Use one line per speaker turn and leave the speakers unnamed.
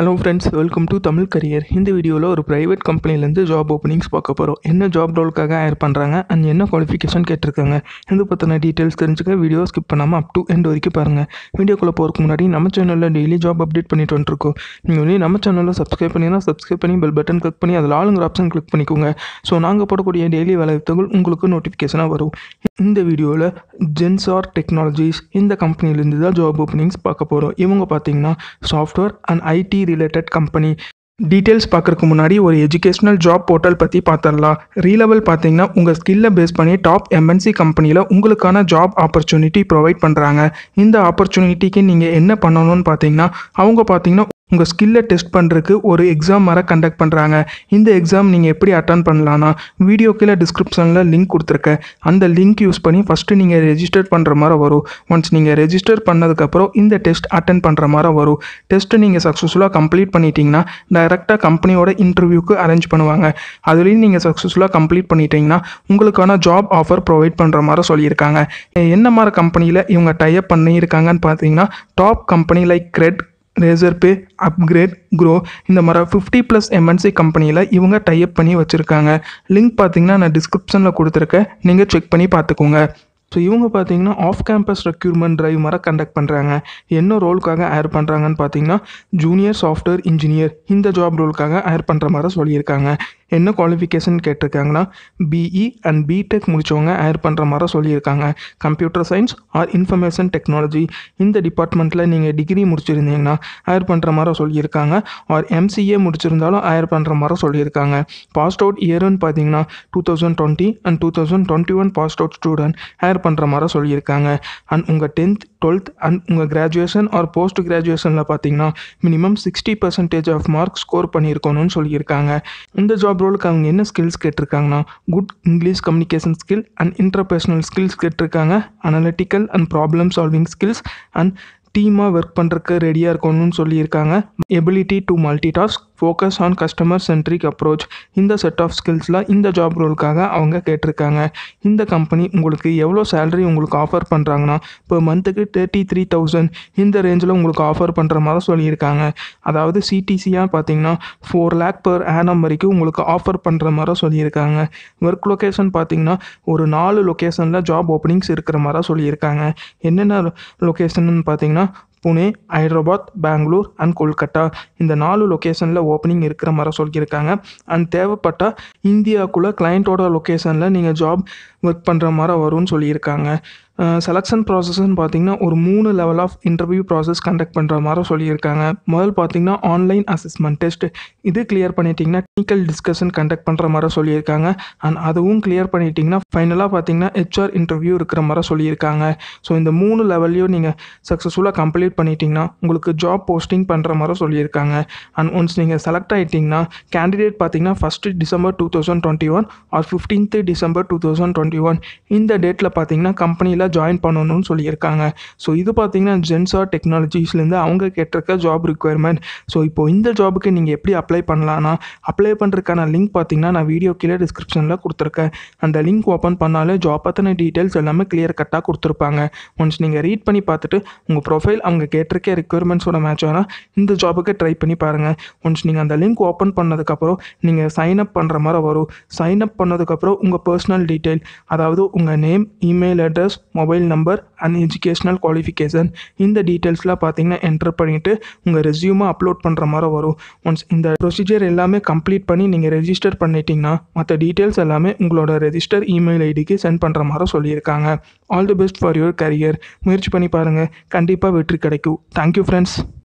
hello friends welcome to Tamil career இந்த வீடியோவில் ஒரு ப்ரைவேட் கம்பெனிலேருந்து ஜாப் ஓப்பனிங்ஸ் பார்க்க போகிறோம் என்ன ஜாப் ரோலுக்காக ஹையர் பண்ணுறாங்க அண்ட் என்ன குவாலிஃபிகேஷன் கேட்டிருக்காங்க இது பற்றின டீட்டெயில்ஸ் தெரிஞ்சுக்க வீடியோ ஸ்கிப் பண்ணாமல் அப் டு எண்ட் வரைக்கும் பாருங்கள் வீடியோக்குள்ளே போகிறதுக்கு முன்னாடி நம்ம சேனலில் டெய்லி ஜாப் அப்டேட் பண்ணிட்டு வந்துருக்கோம் நீங்கள் வந்து நம்ம சேனலில் சப்ஸ்கிரைப் பண்ணினா சப்ஸ்கிரைப் பண்ணி பெல் பட்டன் கிளிக் பண்ணி அதில் ஆளுங்கிற ஆப்ஷன் கிளிக் பண்ணிக்கோங்க ஸோ நாங்கள் போடக்கூடிய டெய்லி வேலைத்தகள் உங்களுக்கு நோட்டிஃபிகேஷனாக வரும் இந்த வீடியோவில் ஜென்சார் டெக்னாலஜிஸ் இந்த கம்பெனிலேருந்து தான் ஜாப் ஓப்பனிங்ஸ் பார்க்க போகிறோம் இவங்க பார்த்தீங்கன்னா software and IT related company details பார்க்குறக்கு முன்னாடி ஒரு எஜுகேஷ்னல் ஜாப் போர்ட்டல் பற்றி பார்த்துடலாம் ரீலெவல் பார்த்தீங்கன்னா உங்கள் ஸ்கில்லை பேஸ் பண்ணி டாப் எம்என்சி கம்பெனியில் உங்களுக்கான ஜாப் ஆப்பர்ச்சுனிட்டி ப்ரொவைட் பண்ணுறாங்க இந்த ஆப்பர்ச்சுனிட்டிக்கு நீங்கள் என்ன பண்ணணும்னு பார்த்தீங்கன்னா அவங்க பார்த்தீங்கன்னா உங்கள் ஸ்கில்லை டெஸ்ட் பண்ணுறதுக்கு ஒரு எக்ஸாம் வர கண்டக்ட் பண்ணுறாங்க இந்த எக்ஸாம் நீங்கள் எப்படி அட்டன் பண்ணலான்னா வீடியோ கீழே டிஸ்கிரிப்ஷனில் லிங்க் கொடுத்துருக்கேன் அந்த லிங்க் யூஸ் பண்ணி ஃபஸ்ட்டு நீங்கள் ரெஜிஸ்டர் பண்ணுற மாதிரி வரும் ஒன்ஸ் நீங்கள் ரெஜிஸ்டர் பண்ணதுக்கப்புறம் இந்த டெஸ்ட் அட்டன் பண்ணுற மாதிரி வரும் டெஸ்ட்டு நீங்கள் சக்ஸஸ்ஃபுல்லாக கம்ப்ளீட் பண்ணிட்டீங்கன்னா டைரெக்டாக கம்பெனியோட இன்டர்வியூக்கு அரேஞ்ச் பண்ணுவாங்க அதுலேயும் நீங்கள் சக்ஸஸ்ஃபுல்லாக கம்ப்ளீட் பண்ணிட்டீங்கன்னா உங்களுக்கான ஜாப் ஆஃபர் ப்ரொவைட் பண்ணுற மாதிரி சொல்லியிருக்காங்க என்ன மாதிரி கம்பெனியில் இவங்க டைப் பண்ணியிருக்காங்கன்னு பார்த்தீங்கன்னா top company like Cred Razorpay upGrad Groww இந்த மாதிரி ஃபிஃப்டி ப்ளஸ் எம்என்சி கம்பெனியில் இவங்க டைப் பண்ணி வச்சுருக்காங்க லிங்க் பார்த்தீங்கன்னா நான் டிஸ்கிரிப்ஷனில் கொடுத்துருக்கேன் நீங்கள் செக் பண்ணி பார்த்துக்கோங்க ஸோ இவங்க பார்த்தீங்கன்னா ஆஃப் கேம்பஸ் ரெக்யூர்மெண்ட் ட்ரைவ் மாதிரி கண்டக்ட் பண்ணுறாங்க என்ன ரோலுக்காக ஹயர் பண்ணுறாங்கன்னு பார்த்தீங்கன்னா ஜூனியர் சாஃப்ட்வேர் இன்ஜினியர் இந்த ஜாப் ரோலுக்காக ஹயர் பண்ணுற மாதிரி சொல்லியிருக்காங்க என்ன குவாலிஃபிகேஷன் கேட்டிருக்காங்கன்னா பிஇ அண்ட் e பிடெக் முடித்தவங்க ஹையர் பண்ணுற மாதிரி சொல்லியிருக்காங்க computer science or information technology இந்த டிபார்ட்மெண்ட்டில் நீங்கள் டிகிரி முடிச்சிருந்தீங்கன்னா ஹையர் பண்ணுற மாதிரி சொல்லியிருக்காங்க ஆர் எம்சிஏ முடிச்சிருந்தாலும் ஹையர் பண்ணுற மாதிரி சொல்லியிருக்காங்க பாஸ்ட் அவுட் இயருன்னு பார்த்தீங்கன்னா two thousand twenty and two thousand twenty one passed out student hire பண்ணுற மாதிரி சொல்லியிருக்காங்க அண்ட் உங்கள் டென்த் டுவெல்த் அண்ட் உங்கள் கிராஜுவேஷன் ஆர் போஸ்ட் கிராஜுவேஷனில் பார்த்தீங்கன்னா minimum sixty percentage of mark score பண்ணியிருக்கணும்னு சொல்லியிருக்காங்க இந்த ஜாப் ரோலுக்கு அவங்க என்ன ஸ்கில்ஸ் கேட்டிருக்காங்கன்னா good English communication skill and interpersonal skills கேட்டிருக்காங்க analytical and problem solving skills and டீமாக ஒர்க் பண்ணுறக்கு ரெடியாக இருக்கணும்னு சொல்லியிருக்காங்க ability to multi task focus on customer centric approach இந்த செட் ஆஃப் ஸ்கில்ஸில் இந்த ஜாப் ரோலுக்காக அவங்க கேட்டிருக்காங்க இந்த கம்பெனி உங்களுக்கு எவ்வளோ சேலரி உங்களுக்கு ஆஃபர் பண்ணுறாங்கன்னா இப்போ மந்த்துக்கு தேர்ட்டி த்ரீ தௌசண்ட் இந்த ரேஞ்சில் உங்களுக்கு ஆஃபர் பண்ணுற மாதிரி சொல்லியிருக்காங்க அதாவது சிடிசியாக பார்த்தீங்கன்னா ஃபோர் லேக் பர் ஆனம் வரைக்கும் உங்களுக்கு ஆஃபர் பண்ணுற மாதிரி சொல்லியிருக்காங்க ஒர்க் லொக்கேஷன் பார்த்தீங்கன்னா ஒரு நாலு லொக்கேஷனில் ஜாப் ஓப்பனிங்ஸ் இருக்கிற மாதிரி சொல்லியிருக்காங்க என்னென்ன லொக்கேஷன் பார்த்தீங்கன்னா புனே ஹைதராபாத் பெங்களூர் அண்ட் கொல்கட்டா இந்த நாலு லொக்கேஷனில் ஓப்பனிங் இருக்கிற மாதிரி சொல்லியிருக்காங்க அண்ட் தேவைப்பட்டால் இந்தியாவுக்குள்ளே கிளைண்ட்டோட லொக்கேஷனில் நீங்கள் ஜாப் ஒர்க் பண்ணுற மாதிரி வரும்னு சொல்லியிருக்காங்க செலெக்ஷன் ப்ராசஸ்ன்னு பார்த்தீங்கன்னா ஒரு மூணு level of interview process conduct பண்ணுற மாதிரி சொல்லியிருக்காங்க முதல் பார்த்தீங்கன்னா ஆன்லைன் அசஸ்மெண்ட் டெஸ்ட் இது கிளியர் பண்ணிட்டீங்கன்னா டெக்னிக்கல் டிஸ்கஷன் கண்டக்ட் பண்ணுற மாதிரி சொல்லியிருக்காங்க அண்ட் அதுவும் கிளியர் பண்ணிட்டீங்கன்னா ஃபைனலாக பார்த்தீங்கன்னா ஹெச்ஆர் இன்டர்வியூ இருக்கிற மாதிரி சொல்லியிருக்காங்க ஸோ இந்த மூணு லெவல்லையும் நீங்கள் சக்ஸஸ்ஃபுல்லாக கம்ப்ளீட் பண்ணிட்டீங்கன்னா உங்களுக்கு ஜாப் போஸ்டிங் பண்ணுற மாதிரி சொல்லியிருக்காங்க அண்ட் ஒன்ஸ் நீங்கள் செலக்ட் ஆகிட்டிங்கன்னா கேண்டிடேட் பார்த்தீங்கன்னா first December two thousand twenty one or fifteenth December two thousand twenty one இந்த டேட்டில் பார்த்தீங்கன்னா கம்பெனியில் ஜாயின் பண்ணணும்னு சொல்லியிருக்காங்க ஸோ இது பார்த்தீங்கன்னா ஜென்ஸா டெக்னாலஜிஸ்லேருந்து அவங்க கேட்டிருக்க ஜாப் ரிக்குவயர்மெண்ட் ஸோ இப்போ இந்த ஜாபுக்கு நீங்கள் எப்படி அப்ளை பண்ணலான்னா அப்ளை பண்ணுறதுக்கான லிங்க் பார்த்தீங்கன்னா நான் வீடியோ கீழே டிஸ்கிரிப்ஷனில் கொடுத்துருக்கேன் அந்த லிங்க் ஓப்பன் பண்ணாலே ஜாப் பற்றின டீட்டெயில்ஸ் எல்லாமே கிளியர் கட்டாக கொடுத்துருப்பாங்க ஒன்ஸ் நீங்கள் ரீட் பண்ணி பார்த்துட்டு உங்கள் ப்ரொஃபைல் அவங்க கேட்டிருக்க ரிக்குயர்மெண்ட்ஸோட மேட்ச் ஆனால் இந்த ஜாபுக்கு ட்ரை பண்ணி பாருங்கள் ஒன்ஸ் நீங்கள் அந்த லிங்க் ஓப்பன் பண்ணதுக்கப்புறம் நீங்கள் சைன் அப் பண்ணுற மாதிரி வரும் சைன் அப் பண்ணதுக்கப்புறம் உங்கள் பர்சனல் டீட்டெயில் அதாவது உங்கள் name email address mobile number and educational qualification இந்த டீட்டெயில்ஸ்லாம் பார்த்தீங்கன்னா என்டர் பண்ணிவிட்டு உங்கள் ரெசியூமை அப்லோட் பண்ணுற மாதிரி வரும் ஒன்ஸ் இந்த ப்ரொசீஜர் எல்லாமே கம்ப்ளீட் பண்ணி நீங்கள் ரெஜிஸ்டர் பண்ணிட்டீங்கன்னா மற்ற டீட்டெயில்ஸ் எல்லாமே உங்களோட ரெஜிஸ்டர் இமெயில் ஐடிக்கு சென்ட் பண்ணுற மாதிரி சொல்லியிருக்காங்க all the best for your career முயற்சி பண்ணி பாருங்கள் கண்டிப்பாக வெற்றி கிடைக்கும் தேங்க்யூ ஃப்ரெண்ட்ஸ்